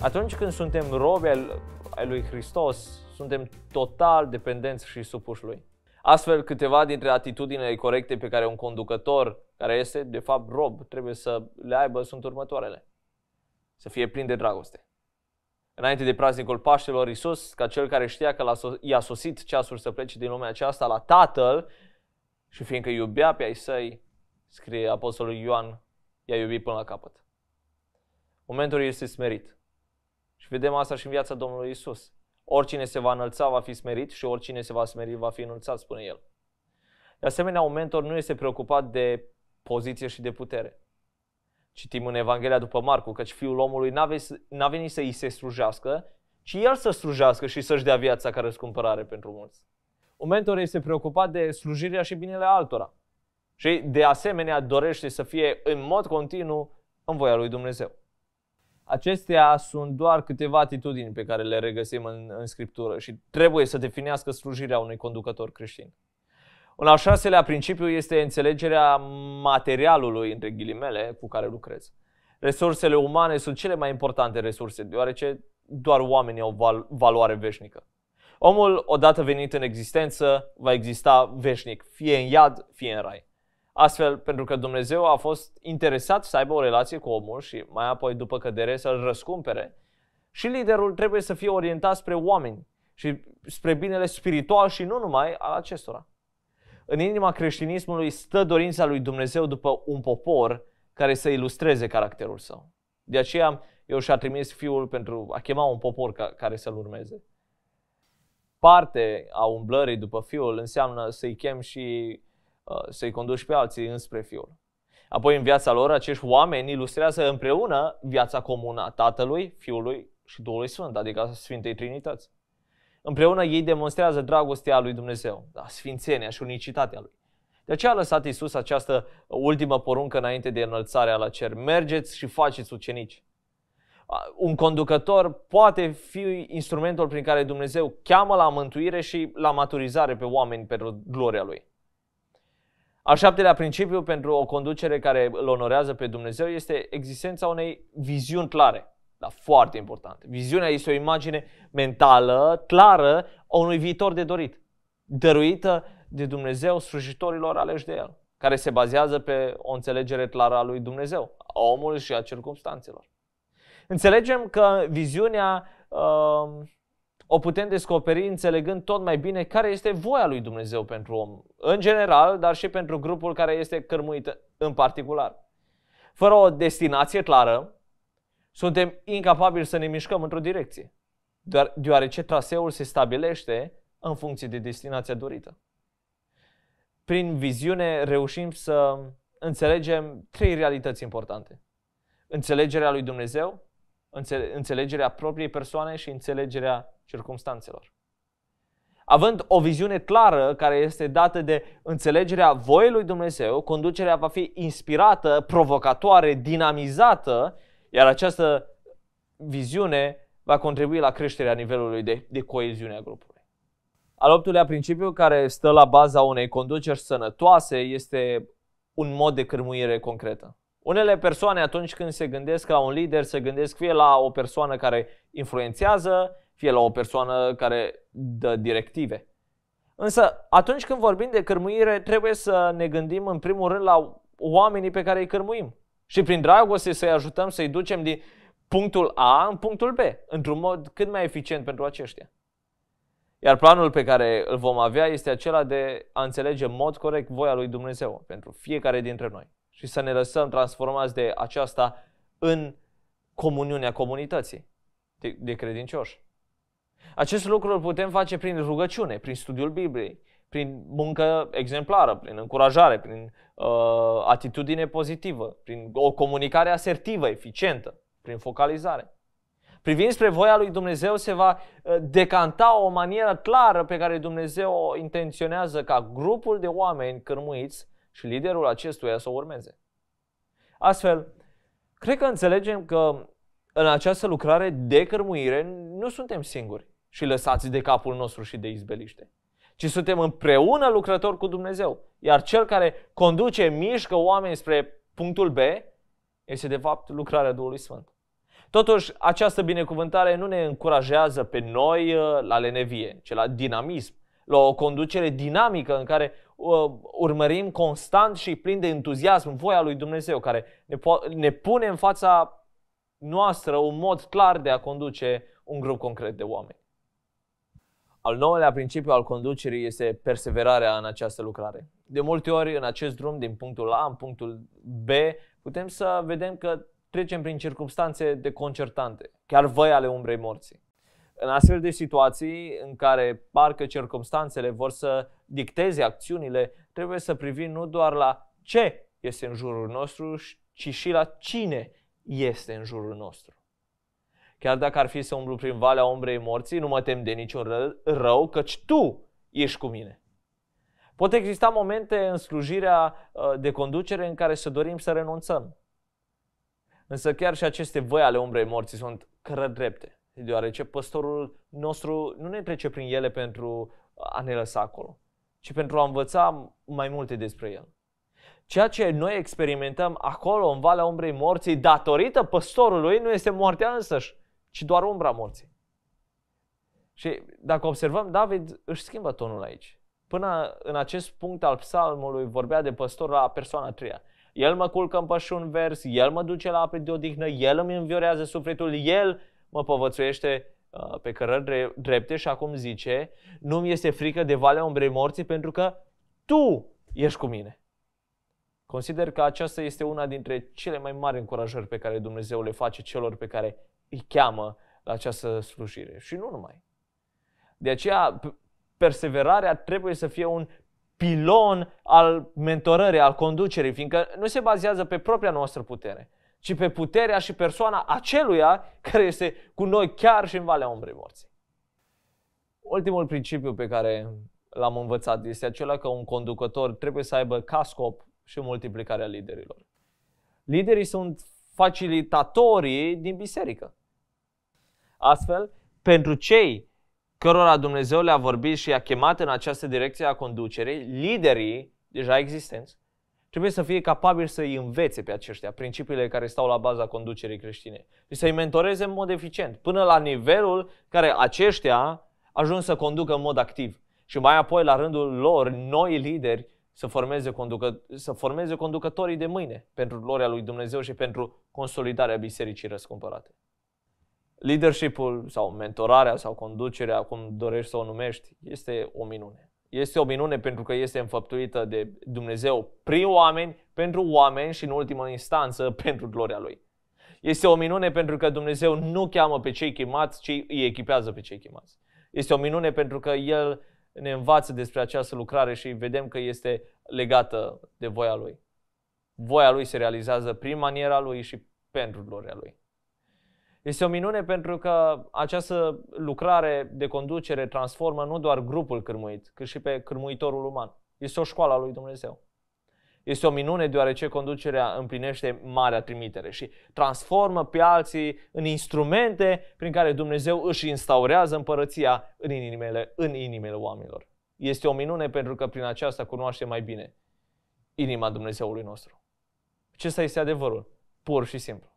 Atunci când suntem robi ai lui Hristos, suntem total dependenți și supuși lui. Astfel, câteva dintre atitudinile corecte pe care un conducător, care este de fapt rob, trebuie să le aibă sunt următoarele. Să fie plin de dragoste. Înainte de praznicul Paștelor, Iisus, ca cel care știa că i-a sosit ceasul să plece din lumea aceasta la Tatăl și fiindcă iubea pe ai săi, scrie Apostolul Ioan, i-a iubit până la capăt. Momentul este smerit. Și vedem asta și în viața Domnului Isus. Oricine se va înălța va fi smerit și oricine se va smeri va fi înălțat, spune el. De asemenea, un mentor nu este preocupat de poziție și de putere. Citim în Evanghelia după Marcu, căci fiul omului n-a venit să îi se slujească, ci el să slujească și să-și dea viața ca răscumpărare pentru mulți. Un mentor este preocupat de slujirea și binele altora. Și de asemenea dorește să fie în mod continuu în voia lui Dumnezeu. Acestea sunt doar câteva atitudini pe care le regăsim în, în Scriptură și trebuie să definească slujirea unui conducător creștin. Un al șaselea principiu este înțelegerea materialului, între ghilimele, cu care lucrez. Resursele umane sunt cele mai importante resurse, deoarece doar oamenii au val- valoare veșnică. Omul, odată venit în existență, va exista veșnic, fie în iad, fie în rai. Astfel, pentru că Dumnezeu a fost interesat să aibă o relație cu omul și mai apoi, după cădere, să-l răscumpere, și liderul trebuie să fie orientat spre oameni și spre binele spiritual și nu numai al acestora. În inima creștinismului stă dorința lui Dumnezeu după un popor care să ilustreze caracterul său. De aceea eu și-a trimis fiul pentru a chema un popor ca, care să-l urmeze. Parte a umblării după fiul înseamnă să-i chem și Uh, să-i conduci pe alții înspre Fiul. Apoi în viața lor, acești oameni ilustrează împreună viața comună a Tatălui, Fiului și Duhului Sfânt, adică a Sfintei Trinități. Împreună ei demonstrează dragostea lui Dumnezeu, da, sfințenia și unicitatea lui. De aceea a lăsat Isus această ultimă poruncă înainte de înălțarea la cer. Mergeți și faceți ucenici. Un conducător poate fi instrumentul prin care Dumnezeu cheamă la mântuire și la maturizare pe oameni pentru gloria Lui. Al șaptelea principiu pentru o conducere care îl onorează pe Dumnezeu este existența unei viziuni clare. Da, foarte important. Viziunea este o imagine mentală clară a unui viitor de dorit, dăruită de Dumnezeu slujitorilor aleși de El, care se bazează pe o înțelegere clară a lui Dumnezeu, a omului și a circumstanțelor. Înțelegem că viziunea uh, o putem descoperi înțelegând tot mai bine care este voia lui Dumnezeu pentru om, în general, dar și pentru grupul care este cărmuit în particular. Fără o destinație clară, suntem incapabili să ne mișcăm într-o direcție, deoarece traseul se stabilește în funcție de destinația dorită. Prin viziune reușim să înțelegem trei realități importante. Înțelegerea lui Dumnezeu, înțelegerea propriei persoane și înțelegerea circumstanțelor. Având o viziune clară care este dată de înțelegerea voiei lui Dumnezeu, conducerea va fi inspirată, provocatoare, dinamizată, iar această viziune va contribui la creșterea nivelului de, de coeziune a grupului. Al optulea principiu care stă la baza unei conduceri sănătoase este un mod de cărmuire concretă. Unele persoane atunci când se gândesc la un lider, se gândesc fie la o persoană care influențează, fie la o persoană care dă directive. Însă, atunci când vorbim de cărmuire, trebuie să ne gândim în primul rând la oamenii pe care îi cărmuim. Și prin dragoste să-i ajutăm să-i ducem din punctul A în punctul B, într-un mod cât mai eficient pentru aceștia. Iar planul pe care îl vom avea este acela de a înțelege în mod corect voia lui Dumnezeu pentru fiecare dintre noi și să ne lăsăm transformați de aceasta în comuniunea comunității de, de credincioși. Acest lucru îl putem face prin rugăciune, prin studiul Bibliei, prin muncă exemplară, prin încurajare, prin uh, atitudine pozitivă, prin o comunicare asertivă, eficientă, prin focalizare. Privind spre voia lui Dumnezeu se va uh, decanta o manieră clară pe care Dumnezeu o intenționează ca grupul de oameni cărmuiți și liderul acestuia să o urmeze. Astfel, cred că înțelegem că în această lucrare de cărmuire nu suntem singuri și lăsați de capul nostru și de izbeliște, ci suntem împreună lucrători cu Dumnezeu. Iar cel care conduce, mișcă oameni spre punctul B, este de fapt lucrarea Duhului Sfânt. Totuși, această binecuvântare nu ne încurajează pe noi uh, la lenevie, ci la dinamism, la o conducere dinamică în care Uh, urmărim constant și plin de entuziasm voia lui Dumnezeu care ne, po- ne pune în fața noastră un mod clar de a conduce un grup concret de oameni. Al nouălea principiu al conducerii este perseverarea în această lucrare. De multe ori în acest drum din punctul A în punctul B putem să vedem că trecem prin circunstanțe deconcertante, chiar văi ale umbrei morții. În astfel de situații în care parcă circumstanțele vor să dicteze acțiunile, trebuie să privim nu doar la ce este în jurul nostru, ci și la cine este în jurul nostru. Chiar dacă ar fi să umblu prin valea umbrei morții, nu mă tem de niciun rău, căci tu ești cu mine. Pot exista momente în slujirea ă, de conducere în care să dorim să renunțăm. Însă chiar și aceste voi ale umbrei morții sunt drepte, deoarece păstorul nostru nu ne trece prin ele pentru a ne lăsa acolo ci pentru a învăța mai multe despre El. Ceea ce noi experimentăm acolo, în Valea Umbrei Morții, datorită păstorului, nu este moartea însăși, ci doar umbra morții. Și dacă observăm, David își schimbă tonul aici. Până în acest punct al psalmului vorbea de păstor la persoana treia. El mă culcă în pășun vers, el mă duce la apă de odihnă, el îmi înviorează sufletul, el mă povățuiește Uh, pe cărări drepte și acum zice, nu mi este frică de valea umbrei morții pentru că tu ești cu mine. Consider că aceasta este una dintre cele mai mari încurajări pe care Dumnezeu le face celor pe care îi cheamă la această slujire. Și nu numai. De aceea, perseverarea trebuie să fie un pilon al mentorării, al conducerii, fiindcă nu se bazează pe propria noastră putere, ci pe puterea și persoana aceluia care este cu noi chiar și în Valea Umbrei Morții. Ultimul principiu pe care l-am învățat este acela că un conducător trebuie să aibă ca scop și multiplicarea liderilor. Liderii sunt facilitatorii din biserică. Astfel, pentru cei cărora Dumnezeu le-a vorbit și i-a chemat în această direcție a conducerii, liderii deja existenți trebuie să fie capabil să îi învețe pe aceștia principiile care stau la baza conducerii creștine și să-i mentoreze în mod eficient, până la nivelul care aceștia ajung să conducă în mod activ. Și mai apoi, la rândul lor, noi lideri să formeze, conducă, să formeze conducătorii de mâine pentru gloria lui Dumnezeu și pentru consolidarea bisericii răscumpărate. Leadershipul sau mentorarea sau conducerea, cum dorești să o numești, este o minune este o minune pentru că este înfăptuită de Dumnezeu prin oameni, pentru oameni și în ultimă instanță pentru gloria Lui. Este o minune pentru că Dumnezeu nu cheamă pe cei chemați, ci îi echipează pe cei chemați. Este o minune pentru că El ne învață despre această lucrare și vedem că este legată de voia Lui. Voia Lui se realizează prin maniera Lui și pentru gloria Lui. Este o minune pentru că această lucrare de conducere transformă nu doar grupul cârmuit, cât și pe cârmuitorul uman. Este o școală a lui Dumnezeu. Este o minune deoarece conducerea împlinește marea trimitere și transformă pe alții în instrumente prin care Dumnezeu își instaurează împărăția în inimile, în inimile oamenilor. Este o minune pentru că prin aceasta cunoaște mai bine inima Dumnezeului nostru. Acesta este adevărul, pur și simplu.